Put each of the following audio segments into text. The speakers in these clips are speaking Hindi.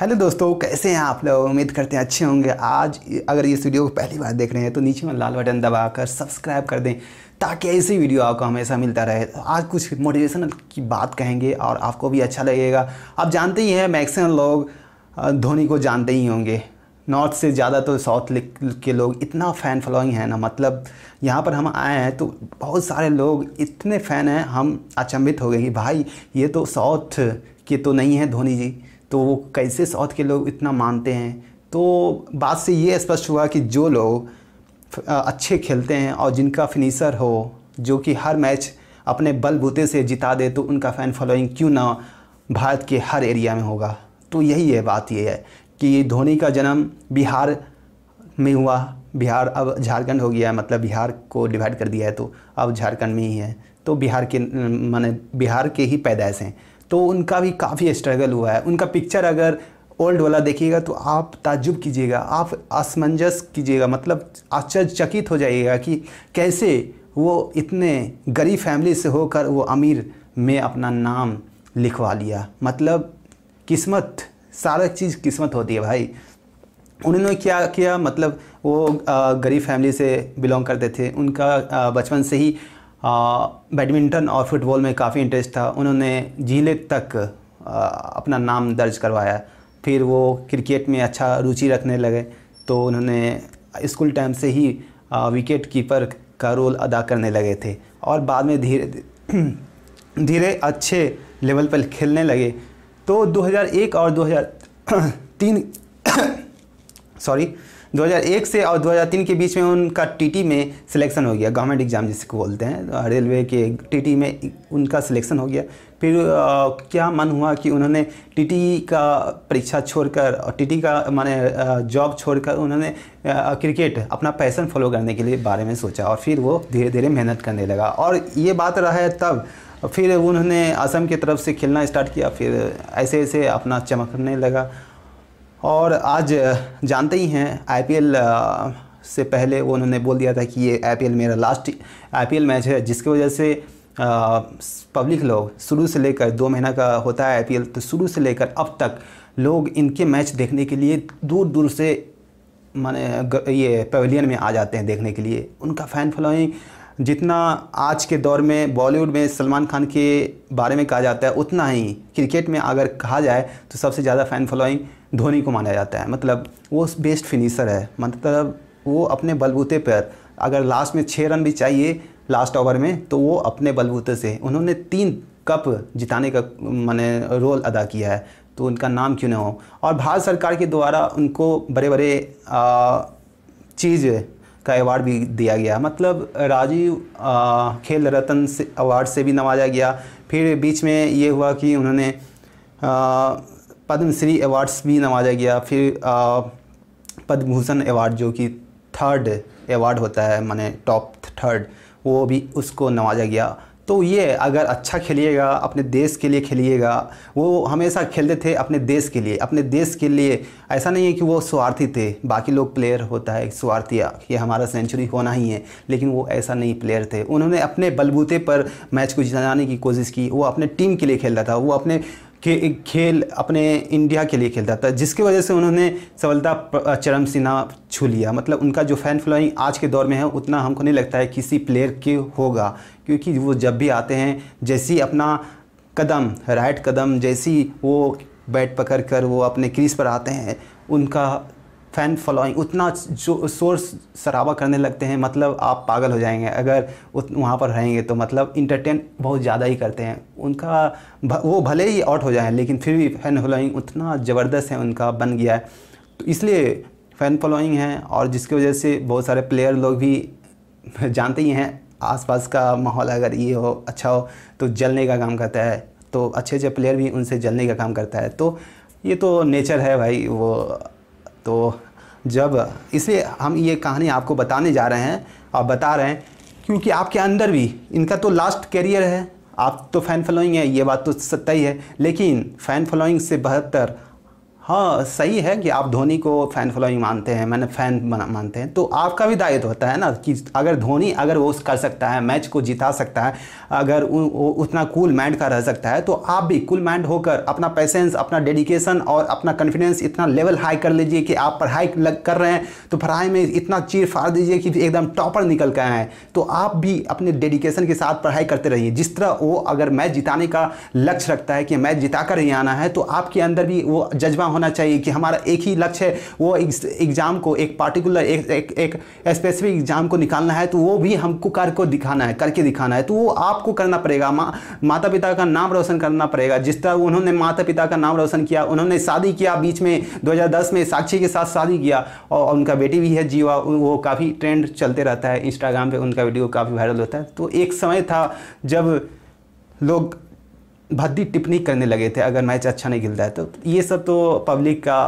हेलो दोस्तों कैसे हैं आप लोग उम्मीद करते हैं अच्छे होंगे आज अगर इस वीडियो को पहली बार देख रहे हैं तो नीचे में लाल बटन दबाकर सब्सक्राइब कर दें ताकि ऐसे वीडियो आपको हमेशा मिलता रहे तो आज कुछ मोटिवेशनल की बात कहेंगे और आपको भी अच्छा लगेगा आप जानते ही हैं मैक्सिमम लोग धोनी को जानते ही होंगे नॉर्थ से ज़्यादा तो साउथ के लोग इतना फ़ैन फॉलोइंग है ना मतलब यहाँ पर हम आए हैं तो बहुत सारे लोग इतने फ़ैन हैं हम अचंभित हो गए कि भाई ये तो साउथ के तो नहीं है धोनी जी तो वो कैसे साउथ के लोग इतना मानते हैं तो बात से ये स्पष्ट हुआ कि जो लोग अच्छे खेलते हैं और जिनका फिनिशर हो जो कि हर मैच अपने बलबूते से जिता दे तो उनका फ़ैन फॉलोइंग क्यों ना भारत के हर एरिया में होगा तो यही है बात ये है कि धोनी का जन्म बिहार में हुआ बिहार अब झारखंड हो गया मतलब बिहार को डिवाइड कर दिया है तो अब झारखंड में ही है तो बिहार के माने बिहार के ही पैदाइश हैं तो उनका भी काफ़ी स्ट्रगल हुआ है उनका पिक्चर अगर ओल्ड वाला देखिएगा तो आप ताजुब कीजिएगा आप असमंजस कीजिएगा मतलब आश्चर्यचकित हो जाइएगा कि कैसे वो इतने गरीब फैमिली से होकर वो अमीर में अपना नाम लिखवा लिया मतलब किस्मत सारा चीज़ किस्मत होती है भाई उन्होंने क्या किया मतलब वो गरीब फैमिली से बिलोंग करते थे उनका बचपन से ही बैडमिंटन और फुटबॉल में काफ़ी इंटरेस्ट था उन्होंने जिले तक आ, अपना नाम दर्ज करवाया फिर वो क्रिकेट में अच्छा रुचि रखने लगे तो उन्होंने स्कूल टाइम से ही विकेट कीपर का रोल अदा करने लगे थे और बाद में धीरे धीरे अच्छे लेवल पर खेलने लगे तो 2001 और 2003 सॉरी 2001 से और 2003 के बीच में उनका टीटी में सिलेक्शन हो गया गवर्नमेंट एग्ज़ाम जिसको बोलते हैं रेलवे के टीटी में उनका सिलेक्शन हो गया फिर आ, क्या मन हुआ कि उन्होंने टीटी का परीक्षा छोड़कर और टीटी का माने जॉब छोड़कर उन्होंने क्रिकेट अपना पैसन फॉलो करने के लिए बारे में सोचा और फिर वो धीरे धीरे मेहनत करने लगा और ये बात रहा है तब फिर उन्होंने असम की तरफ से खेलना स्टार्ट किया फिर ऐसे ऐसे अपना चमकने लगा और आज जानते ही हैं आईपीएल से पहले वो उन्होंने बोल दिया था कि ये आईपीएल मेरा लास्ट आईपीएल मैच है जिसकी वजह से पब्लिक लोग शुरू से लेकर दो महीना का होता है आईपीएल तो शुरू से लेकर अब तक लोग इनके मैच देखने के लिए दूर दूर से माने ये पवेलियन में आ जाते हैं देखने के लिए उनका फ़ैन फॉलोइंग जितना आज के दौर में बॉलीवुड में सलमान खान के बारे में कहा जाता है उतना ही क्रिकेट में अगर कहा जाए तो सबसे ज़्यादा फ़ैन फॉलोइंग धोनी को माना जाता है मतलब वो बेस्ट फिनिशर है मतलब वो अपने बलबूते पर अगर लास्ट में छः रन भी चाहिए लास्ट ओवर में तो वो अपने बलबूते से उन्होंने तीन कप जिताने का मैंने रोल अदा किया है तो उनका नाम क्यों ना हो और भारत सरकार के द्वारा उनको बड़े बड़े चीज़ का अवार्ड भी दिया गया मतलब राजीव खेल रत्न से अवार्ड से भी नवाजा गया फिर बीच में ये हुआ कि उन्होंने पद्मश्री अवार्ड्स भी नवाजा गया फिर पद्मभूषण अवार्ड जो कि थर्ड अवार्ड होता है माने टॉप थर्ड वो भी उसको नवाजा गया तो ये अगर अच्छा खेलिएगा अपने देश के लिए खेलिएगा वो हमेशा खेलते थे अपने देश के लिए अपने देश के लिए ऐसा नहीं है कि वो स्वार्थी थे बाकी लोग प्लेयर होता है स्वार्थी ये हमारा सेंचुरी होना ही है लेकिन वो ऐसा नहीं प्लेयर थे उन्होंने अपने बलबूते पर मैच को जिताने की कोशिश की वो अपने टीम के लिए खेल रहा था वो अपने के खेल अपने इंडिया के लिए खेलता था जिसकी वजह से उन्होंने सफलता चरम सिन्हा छू लिया मतलब उनका जो फैन फॉलोइंग आज के दौर में है उतना हमको नहीं लगता है किसी प्लेयर के होगा क्योंकि वो जब भी आते हैं जैसी अपना कदम राइट कदम जैसी वो बैट पकड़ कर वो अपने क्रीज पर आते हैं उनका फ़ैन फॉलोइंग उतना जो सोर्स शराबा करने लगते हैं मतलब आप पागल हो जाएंगे अगर वहाँ पर रहेंगे तो मतलब इंटरटेन बहुत ज़्यादा ही करते हैं उनका वो भले ही आउट हो जाए लेकिन फिर भी फ़ैन फॉलोइंग उतना ज़बरदस्त है उनका बन गया है तो इसलिए फ़ैन फॉलोइंग है और जिसकी वजह से बहुत सारे प्लेयर लोग भी जानते ही हैं आसपास का माहौल अगर ये हो अच्छा हो तो जलने का काम करता है तो अच्छे अच्छे प्लेयर भी उनसे जलने का काम करता है तो ये तो नेचर है भाई वो तो जब इसे हम ये कहानी आपको बताने जा रहे हैं और बता रहे हैं क्योंकि आपके अंदर भी इनका तो लास्ट कैरियर है आप तो फ़ैन फॉलोइंग है ये बात तो सत्य ही है लेकिन फ़ैन फॉलोइंग से बेहतर हाँ सही है कि आप धोनी को फ़ैन फॉलोइंग मानते हैं मैंने फ़ैन मानते हैं तो आपका भी दायित्व होता है ना कि अगर धोनी अगर वो कर सकता है मैच को जिता सकता है अगर वो उतना कूल माइंड का रह सकता है तो आप भी कूल माइंड होकर अपना पैसेंस अपना डेडिकेशन और अपना कॉन्फिडेंस इतना लेवल हाई कर लीजिए कि आप पढ़ाई कर रहे हैं तो पढ़ाई में इतना चीर फाड़ दीजिए कि एकदम टॉपर निकल के आए तो आप भी अपने डेडिकेशन के साथ पढ़ाई करते रहिए जिस तरह वो अगर मैच जिताने का लक्ष्य रखता है कि मैच जिता कर ही आना है तो आपके अंदर भी वो जज्बा होना चाहिए कि हमारा एक ही लक्ष्य है वो एग्ज़ाम को एक पार्टिकुलर एक एक, एक स्पेसिफिक एग्ज़ाम को निकालना है तो वो भी हमको करके दिखाना है करके दिखाना है तो वो आपको करना पड़ेगा मा, माता पिता का नाम रोशन करना पड़ेगा जिस तरह उन्होंने माता पिता का नाम रोशन किया उन्होंने शादी किया बीच में दो में साक्षी के साथ शादी किया और उनका बेटी भी है जीवा वो काफ़ी ट्रेंड चलते रहता है इंस्टाग्राम पर उनका वीडियो काफ़ी वायरल होता है तो एक समय था जब लोग भद्दी टिप्पणी करने लगे थे अगर मैच अच्छा नहीं खेलता है तो ये सब तो पब्लिक का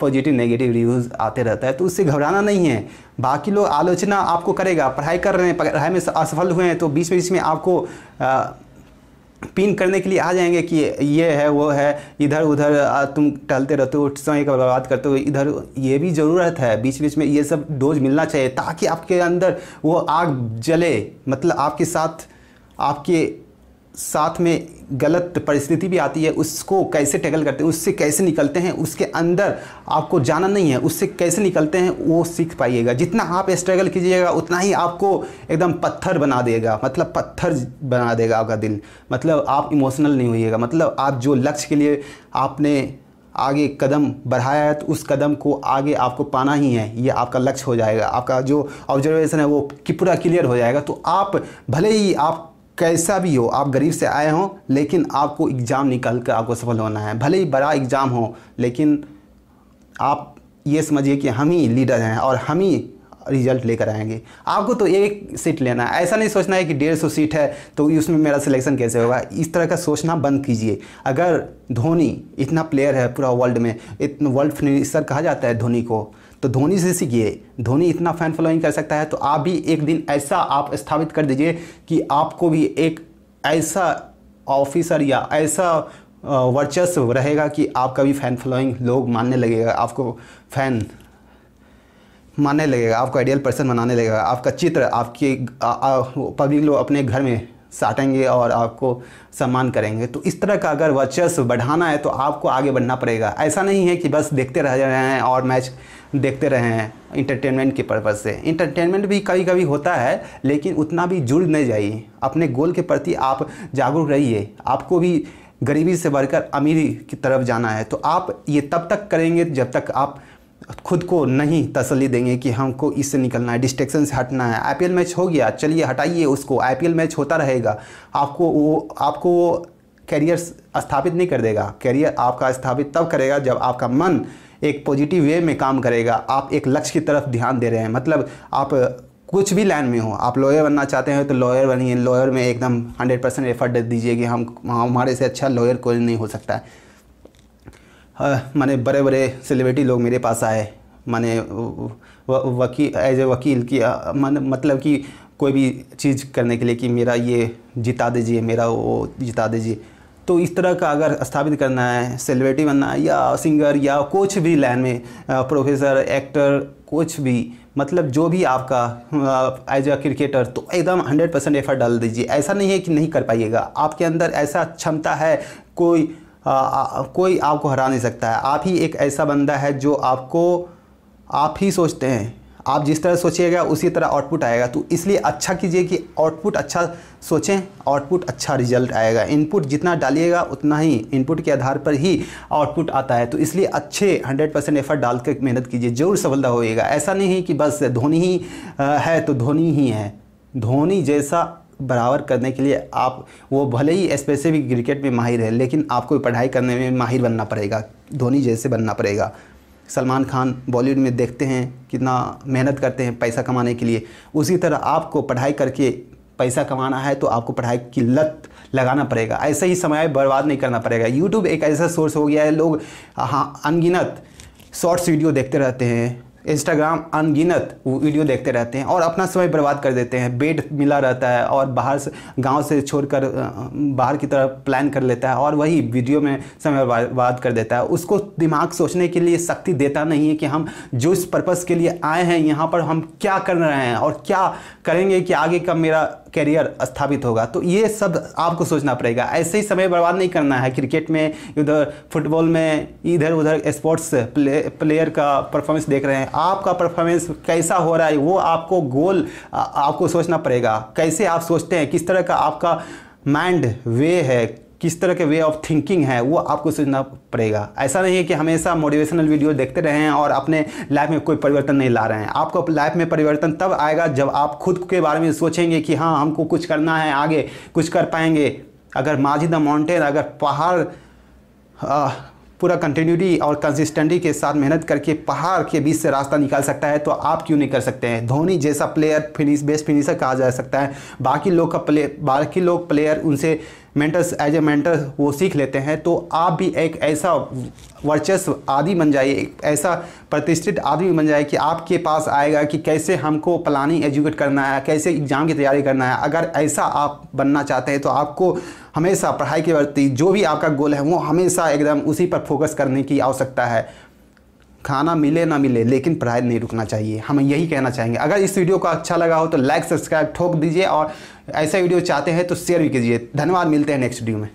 पॉजिटिव नेगेटिव रिव्यूज़ आते रहता है तो उससे घबराना नहीं है बाकी लोग आलोचना आपको करेगा पढ़ाई कर रहे हैं पढ़ाई में असफल हुए हैं तो बीच बीच में आपको आ, पिन करने के लिए आ जाएंगे कि ये है वो है इधर उधर तुम टहलते रहते हो समय का बर्बाद करते हो इधर ये भी ज़रूरत है बीच बीच में ये सब डोज मिलना चाहिए ताकि आपके अंदर वो आग जले मतलब आपके साथ आपके साथ में गलत परिस्थिति भी आती है उसको कैसे टैकल करते हैं उससे कैसे निकलते हैं उसके अंदर आपको जाना नहीं है उससे कैसे निकलते हैं वो सीख पाइएगा जितना आप स्ट्रगल कीजिएगा उतना ही आपको एकदम पत्थर बना देगा मतलब पत्थर बना देगा आपका दिल मतलब आप इमोशनल नहीं होइएगा मतलब आप जो लक्ष्य के लिए आपने आगे कदम बढ़ाया है तो उस कदम को आगे आपको पाना ही है ये आपका लक्ष्य हो जाएगा आपका जो ऑब्जर्वेशन है वो पूरा क्लियर हो जाएगा तो आप भले ही आप कैसा भी हो आप गरीब से आए हों लेकिन आपको एग्ज़ाम निकाल कर आपको सफल होना है भले ही बड़ा एग्ज़ाम हो लेकिन आप ये समझिए कि हम ही लीडर हैं और हम ही रिजल्ट लेकर आएंगे आपको तो एक सीट लेना है ऐसा नहीं सोचना है कि डेढ़ सौ सीट है तो उसमें मेरा सिलेक्शन कैसे होगा इस तरह का सोचना बंद कीजिए अगर धोनी इतना प्लेयर है पूरा वर्ल्ड में इतना वर्ल्ड फिनिशर कहा जाता है धोनी को तो धोनी से सीखिए धोनी इतना फैन फॉलोइंग कर सकता है तो आप भी एक दिन ऐसा आप स्थापित कर दीजिए कि आपको भी एक ऐसा ऑफिसर या ऐसा वर्चस्व रहेगा कि आपका भी फैन फॉलोइंग लोग मानने लगेगा आपको फैन मानने लगेगा आपको आइडियल पर्सन बनाने लगेगा आपका चित्र आपके पब्लिक लोग अपने घर में साटेंगे और आपको सम्मान करेंगे तो इस तरह का अगर वर्चस्व बढ़ाना है तो आपको आगे बढ़ना पड़ेगा ऐसा नहीं है कि बस देखते रह रहे हैं और मैच देखते रहे हैं इंटरटेनमेंट के पर्पज़ से इंटरटेनमेंट भी कभी कभी होता है लेकिन उतना भी जुड़ नहीं जाइए अपने गोल के प्रति आप जागरूक रहिए आपको भी गरीबी से बढ़कर अमीरी की तरफ जाना है तो आप ये तब तक करेंगे जब तक आप खुद को नहीं तसली देंगे कि हमको इससे निकलना है डिस्ट्रेक्शन से हटना है आई मैच हो गया चलिए हटाइए उसको आई मैच होता रहेगा आपको वो आपको वो कैरियर स्थापित नहीं कर देगा कैरियर आपका स्थापित तब करेगा जब आपका मन एक पॉजिटिव वे में काम करेगा आप एक लक्ष्य की तरफ ध्यान दे रहे हैं मतलब आप कुछ भी लाइन में हो आप लॉयर बनना चाहते हैं तो लॉयर बनिए लॉयर में एकदम हंड्रेड परसेंट एफर्ट दीजिए कि हम हमारे से अच्छा लॉयर कोई नहीं हो सकता है माने बड़े बड़े सेलिब्रिटी लोग मेरे पास आए माने वकील एज ए वकील की मान मतलब कि कोई भी चीज़ करने के लिए कि मेरा ये जिता दीजिए मेरा वो जिता दीजिए तो इस तरह का अगर स्थापित करना है सेलिब्रिटी बनना है या सिंगर या कुछ भी लाइन में प्रोफेसर एक्टर कुछ भी मतलब जो भी आपका एज ए क्रिकेटर तो एकदम 100 परसेंट एफर्ट डाल दीजिए ऐसा नहीं है कि नहीं कर पाइएगा आपके अंदर ऐसा क्षमता है कोई कोई आपको हरा नहीं सकता है आप ही एक ऐसा बंदा है जो आपको आप ही सोचते हैं आप जिस तरह सोचिएगा उसी तरह आउटपुट आएगा तो इसलिए अच्छा कीजिए कि आउटपुट अच्छा सोचें आउटपुट अच्छा रिजल्ट आएगा इनपुट जितना डालिएगा उतना ही इनपुट के आधार पर ही आउटपुट आता है तो इसलिए अच्छे 100 परसेंट एफर्ट डाल कर मेहनत कीजिए जरूर सफलता होएगा ऐसा नहीं है कि बस धोनी ही है तो धोनी ही है धोनी जैसा बराबर करने के लिए आप वो भले ही स्पेसिफिक क्रिकेट में माहिर है लेकिन आपको पढ़ाई करने में माहिर बनना पड़ेगा धोनी जैसे बनना पड़ेगा सलमान खान बॉलीवुड में देखते हैं कितना मेहनत करते हैं पैसा कमाने के लिए उसी तरह आपको पढ़ाई करके पैसा कमाना है तो आपको पढ़ाई की लत लगाना पड़ेगा ऐसे ही समय बर्बाद नहीं करना पड़ेगा यूट्यूब एक ऐसा सोर्स हो गया है लोग हाँ अनगिनत शॉर्ट्स वीडियो देखते रहते हैं इंस्टाग्राम अनगिनत वो वीडियो देखते रहते हैं और अपना समय बर्बाद कर देते हैं बेड मिला रहता है और बाहर से गांव से छोड़कर बाहर की तरफ प्लान कर लेता है और वही वीडियो में समय बर्बाद कर देता है उसको दिमाग सोचने के लिए शक्ति देता नहीं है कि हम जो इस पर्पज़ के लिए आए हैं यहाँ पर हम क्या कर रहे हैं और क्या करेंगे कि आगे का मेरा करियर स्थापित होगा तो ये सब आपको सोचना पड़ेगा ऐसे ही समय बर्बाद नहीं करना है क्रिकेट में इधर फुटबॉल में इधर उधर स्पोर्ट्स प्ले, प्लेयर का परफॉर्मेंस देख रहे हैं आपका परफॉर्मेंस कैसा हो रहा है वो आपको गोल आपको सोचना पड़ेगा कैसे आप सोचते हैं किस तरह का आपका माइंड वे है किस तरह के वे ऑफ थिंकिंग है वो आपको सोचना पड़ेगा ऐसा नहीं है कि हमेशा मोटिवेशनल वीडियो देखते रहें और अपने लाइफ में कोई परिवर्तन नहीं ला रहे हैं आपको लाइफ में परिवर्तन तब आएगा जब आप खुद के बारे में सोचेंगे कि हाँ हमको कुछ करना है आगे कुछ कर पाएंगे अगर माझी द माउंटेन अगर पहाड़ पूरा कंटिन्यूटी और कंसिस्टेंटी के साथ मेहनत करके पहाड़ के बीच से रास्ता निकाल सकता है तो आप क्यों नहीं कर सकते हैं धोनी जैसा प्लेयर फिनिश बेस्ट फिनिशर कहा जा सकता है बाकी लोग का प्ले बाकी लोग प्लेयर उनसे मेंटर्स एज ए मेंटर वो सीख लेते हैं तो आप भी एक ऐसा वर्चस्व आदि बन जाइए एक ऐसा प्रतिष्ठित आदमी बन जाए कि आपके पास आएगा कि कैसे हमको प्लानिंग एजुकेट करना है कैसे एग्ज़ाम की तैयारी करना है अगर ऐसा आप बनना चाहते हैं तो आपको हमेशा पढ़ाई के प्रति जो भी आपका गोल है वो हमेशा एकदम उसी पर फोकस करने की आवश्यकता है खाना मिले ना मिले लेकिन पढ़ाई नहीं रुकना चाहिए हम यही कहना चाहेंगे अगर इस वीडियो को अच्छा लगा हो तो लाइक सब्सक्राइब ठोक दीजिए और ऐसा वीडियो चाहते हैं तो शेयर भी कीजिए धन्यवाद मिलते हैं नेक्स्ट वीडियो में